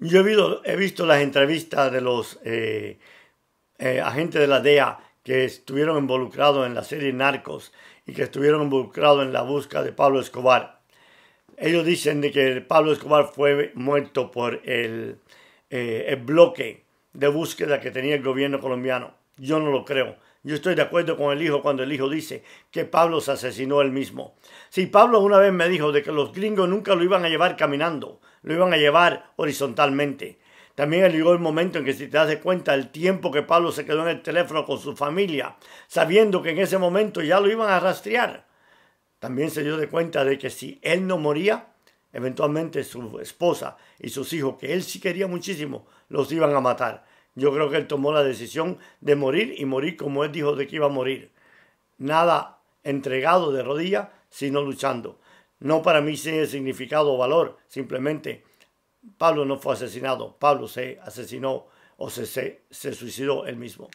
Yo he visto, las entrevistas de los eh, eh, agentes de la DEA que estuvieron involucrados en la serie Narcos y que estuvieron involucrados en la búsqueda de Pablo Escobar. Ellos dicen de que Pablo Escobar fue muerto por el eh, bloque de búsqueda que tenía el gobierno colombiano. Yo no lo creo. Yo estoy de acuerdo con el hijo cuando el hijo dice que Pablo se asesinó él mismo. Si Pablo una vez me dijo de que los gringos nunca lo iban a llevar caminando, lo iban a llevar horizontalmente. También llegó el momento en que si te das cuenta el tiempo que Pablo se quedó en el teléfono con su familia, sabiendo que en ese momento ya lo iban a rastrear. También se dio de cuenta de que si él no moría, eventualmente su esposa y sus hijos, que él sí quería muchísimo, los iban a matar. Yo creo que él tomó la decisión de morir y morir como él dijo de que iba a morir. Nada entregado de rodillas, sino luchando. No para mí tiene significado o valor, simplemente Pablo no fue asesinado, Pablo se asesinó o se, se, se suicidó él mismo.